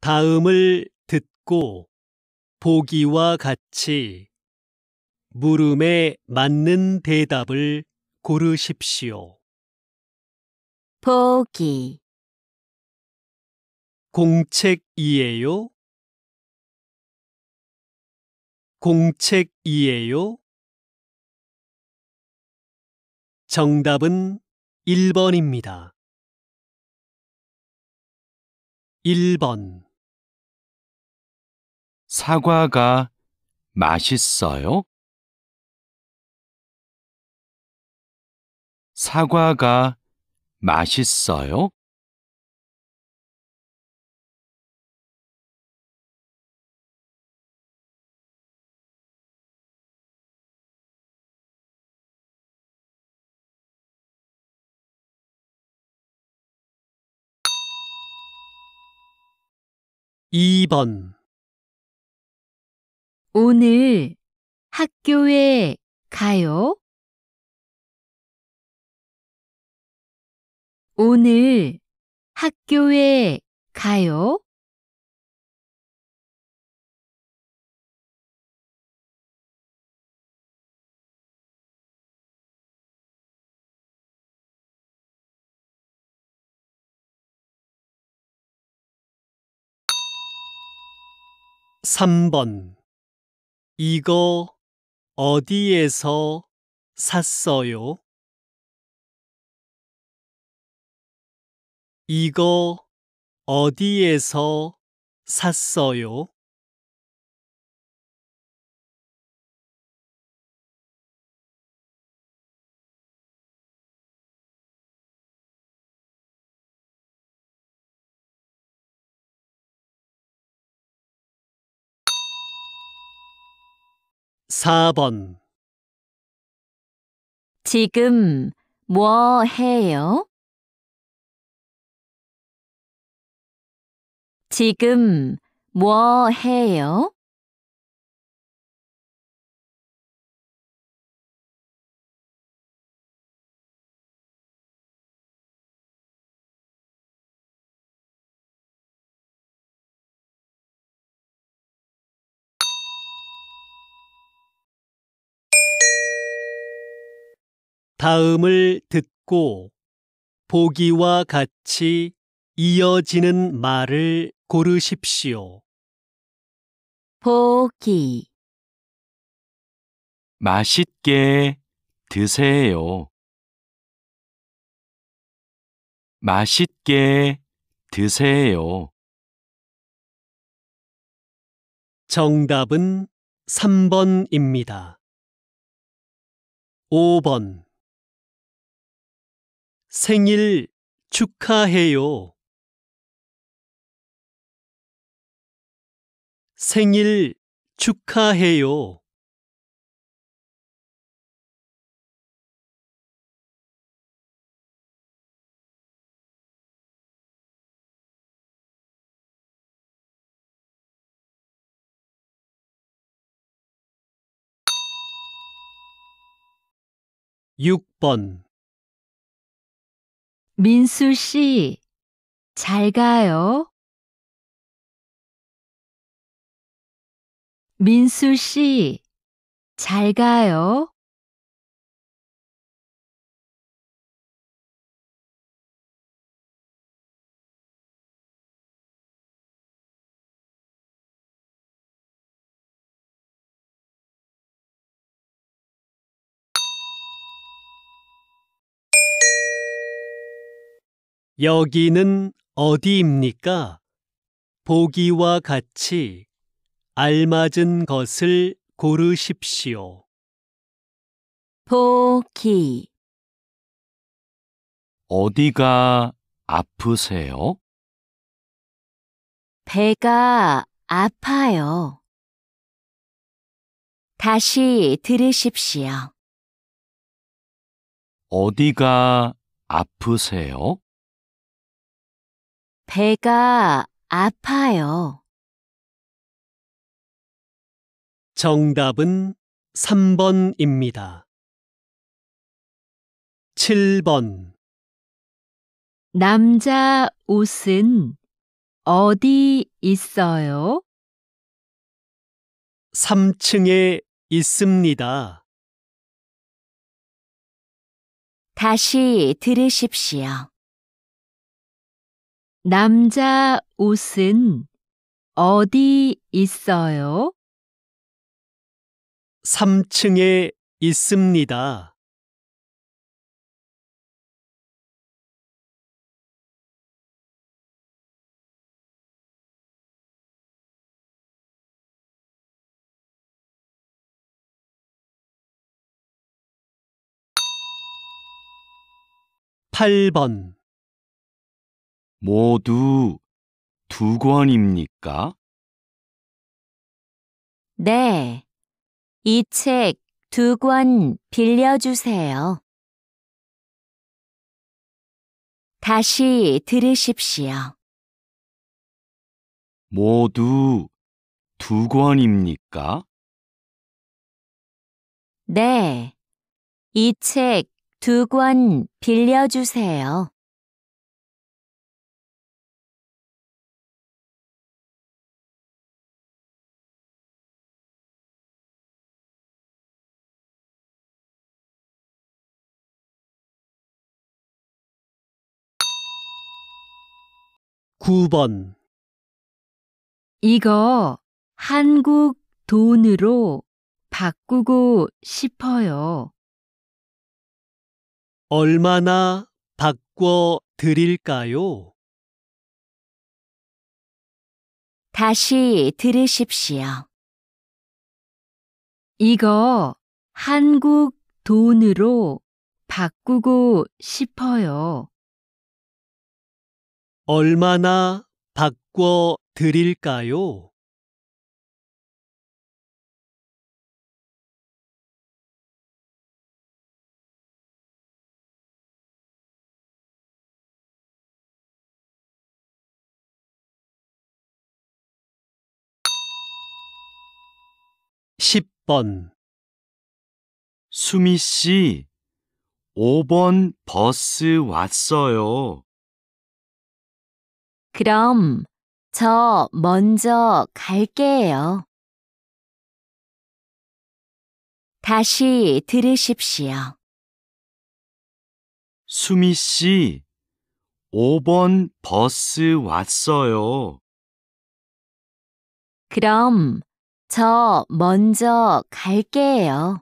다음을 듣고 보기와 같이 물음에 맞는 대답을 고르십시오. 보기 공책이에요? 공책이에요? 정답은 1번입니다. 1번 사과가 맛있어요? 사과가 맛있어요? 이번 오늘 학교에 가요? 오늘 학교에 가요? 삼번 이거 어디에서 샀어요? 이거 어디에서 샀어요? 4번 지금 뭐 해요? 지금 뭐 해요? 다음을 듣고 보기와 같이 이어지는 말을 고르십시오. 보기 맛있게 드세요. 맛있게 드세요. 정답은 3번입니다. 5번 생일 축하해요. 생일 축하해요. (6번) 민수 씨, 잘 가요. 민수 씨, 잘 가요. 여기는 어디입니까? 보기와 같이 알맞은 것을 고르십시오. 보기 어디가 아프세요? 배가 아파요. 다시 들으십시오. 어디가 아프세요? 배가 아파요. 정답은 3번입니다. 7번 남자 옷은 어디 있어요? 3층에 있습니다. 다시 들으십시오. 남자 옷은 어디 있어요? 3층에 있습니다. (8번) 모두 두 권입니까? 네. 이 책 두 권 빌려주세요. 다시 들으십시오. 모두 두 권입니까? 네. 이 책 두 권 빌려주세요. 9번 이거 한국 돈으로 바꾸고 싶어요. 얼마나 바꿔 드릴까요? 다시 들으십시오. 이거 한국 돈으로 바꾸고 싶어요. 얼마나 바꿔 드릴까요? (10번) 수미 씨, 5번 버스 왔어요. 그럼 저 먼저 갈게요. 다시 들으십시오. 수미 씨, 5번 버스 왔어요. 그럼 저 먼저 갈게요.